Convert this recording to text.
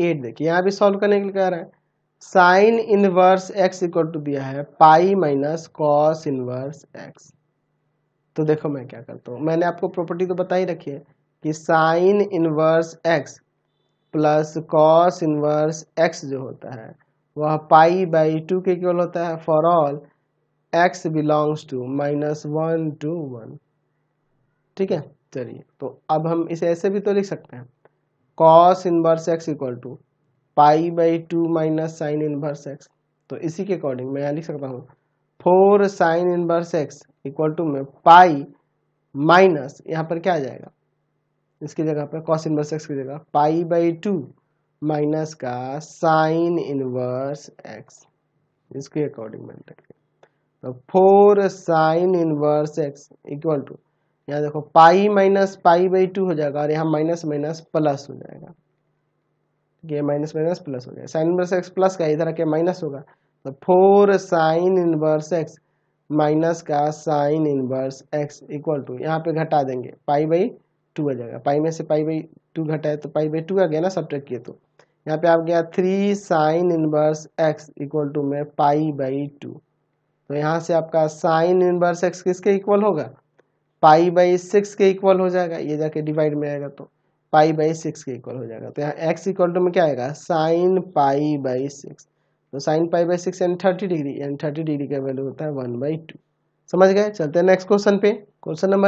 eight देखिए यहाँ भी सॉल्व करने के लिए कह रहे हैं sine inverse x equal to दिया है pi minus cos inverse x तो देखो मैं क्या करता हूँ मैंने आपको प्रॉपर्टी तो बता ही रखी है कि sine inverse x plus cos inverse x जो होता है वह पाई बाई टू के इक्वल होता है for all x belongs to minus one to one ठीक है चलिए तो अब हम इसे ऐसे भी तो लिख सकते हैं cos inverse x equal to pi by two minus sine inverse x तो इसी के अकॉर्डिंग मैं यहाँ लिख सकता हूँ four sine inverse x equal to में पाई माइनस यहाँ पर क्या आ जाएगा इसकी जगह पर कॉस इनवर्स एक्स की जगह पाई बाई टू माइनस का साइन इनवर्स एक्स इसके अकॉर्डिंग मैंने लिख तो four sine inverse x equal to यहाँ देखो pi minus pi by two हो जाएगा और यहाँ माइनस माइनस प्लस हो जाएगा ये माइनस माइनस प्लस हो जाएगा साइन इनवर्स एक्स प्लस का इधर आके माइनस होगा तो four sine inverse x minus का sine inverse x equal to यहाँ पे घटा देंगे पाई बाई टू आ जाएगा पाई में से पाई बाई टू घटाए तो पाई बाई टू आ गया ना सब किए तो यहाँ पे आ गया three sine inverse x equal to में पाई बाई टू तो यहाँ से आपका साइन इनवर्स एक्स किसके इक्वल होगा पाई बाई सिक्स के इक्वल हो जाएगा ये जाके डिवाइड में आएगा तो पाई बाई सिक्स के इक्वल हो जाएगा तो यहाँ एक्स इक्वल टू में क्या आएगा साइन पाई बाई सिक्स तो साइन पाई बाई सिक्स यानी थर्टी डिग्री यानी थर्टी डिग्री का वैल्यू होता है वन बाई टू समझ गए चलते हैं नेक्स्ट क्वेश्चन पे क्वेश्चन नंबर